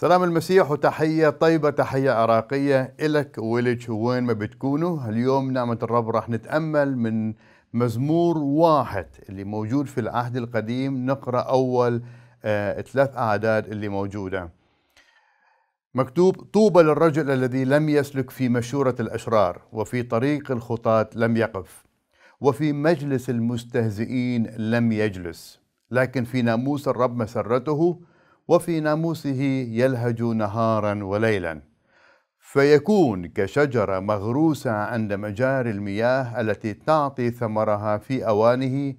سلام المسيح وتحية طيبة تحية عراقية إلك وإلك وين ما بتكونوا اليوم نعمة الرب راح نتأمل من مزمور واحد اللي موجود في العهد القديم نقرأ أول آه ثلاث أعداد اللي موجودة مكتوب طوبى للرجل الذي لم يسلك في مشورة الأشرار وفي طريق الخطاة لم يقف وفي مجلس المستهزئين لم يجلس لكن في ناموس الرب مسرته وفي ناموسه يلهج نهارا وليلا فيكون كشجرة مغروسة عند مجاري المياه التي تعطي ثمرها في أوانه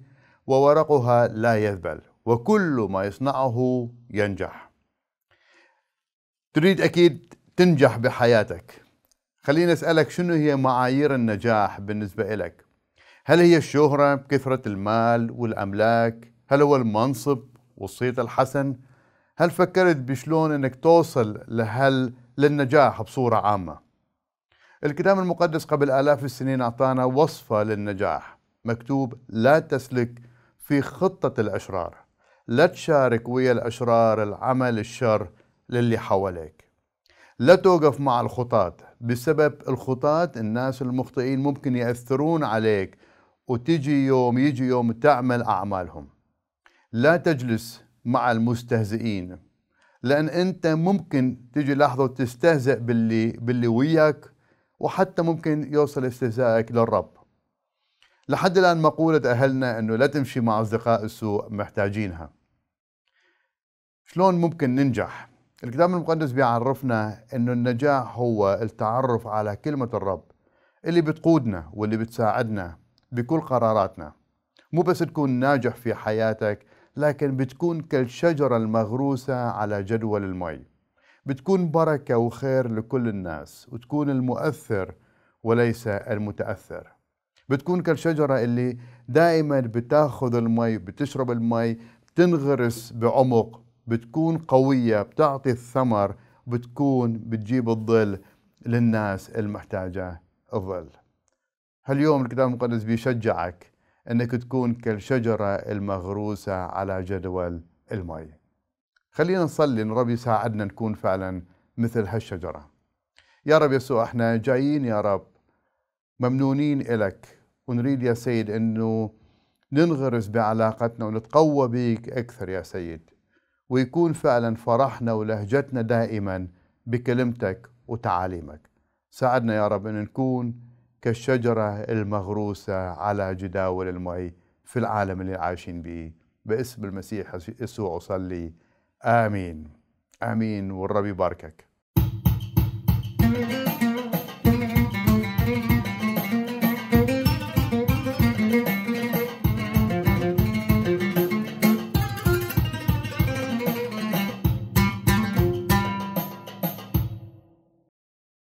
وورقها لا يذبل وكل ما يصنعه ينجح تريد أكيد تنجح بحياتك خليني أسألك شنو هي معايير النجاح بالنسبة لك هل هي الشهرة بكثرة المال والأملاك هل هو المنصب والصيت الحسن هل فكرت بشلون انك توصل لهل للنجاح بصورة عامة الكتاب المقدس قبل آلاف السنين أعطانا وصفة للنجاح مكتوب لا تسلك في خطة الأشرار لا تشارك ويا الأشرار العمل الشر للي حواليك لا توقف مع الخطاة بسبب الخطاة الناس المخطئين ممكن يأثرون عليك وتجي يوم يجي يوم تعمل أعمالهم لا تجلس مع المستهزئين لان انت ممكن تجي لحظه وتستهزئ باللي باللي وياك وحتى ممكن يوصل استهزائك للرب لحد الان مقوله اهلنا انه لا تمشي مع اصدقاء السوء محتاجينها شلون ممكن ننجح الكتاب المقدس بيعرفنا انه النجاح هو التعرف على كلمه الرب اللي بتقودنا واللي بتساعدنا بكل قراراتنا مو بس تكون ناجح في حياتك لكن بتكون كالشجرة المغروسة على جدول المي بتكون بركة وخير لكل الناس وتكون المؤثر وليس المتأثر بتكون كالشجرة اللي دائما بتاخذ المي بتشرب المي بتنغرس بعمق بتكون قوية بتعطي الثمر بتكون بتجيب الظل للناس المحتاجة الظل هاليوم الكتاب المقدس بيشجعك أنك تكون كالشجرة المغروسة على جدول المي خلينا نصلي أن رب يساعدنا نكون فعلا مثل هالشجرة يا رب يسوع احنا جايين يا رب ممنونين إلك ونريد يا سيد أنه ننغرس بعلاقتنا ونتقوى بيك أكثر يا سيد ويكون فعلا فرحنا ولهجتنا دائما بكلمتك وتعاليمك ساعدنا يا رب أن نكون كالشجرة المغروسة على جداول المي في العالم اللي عايشين به باسم المسيح يسوع أصلي آمين آمين والرب يباركك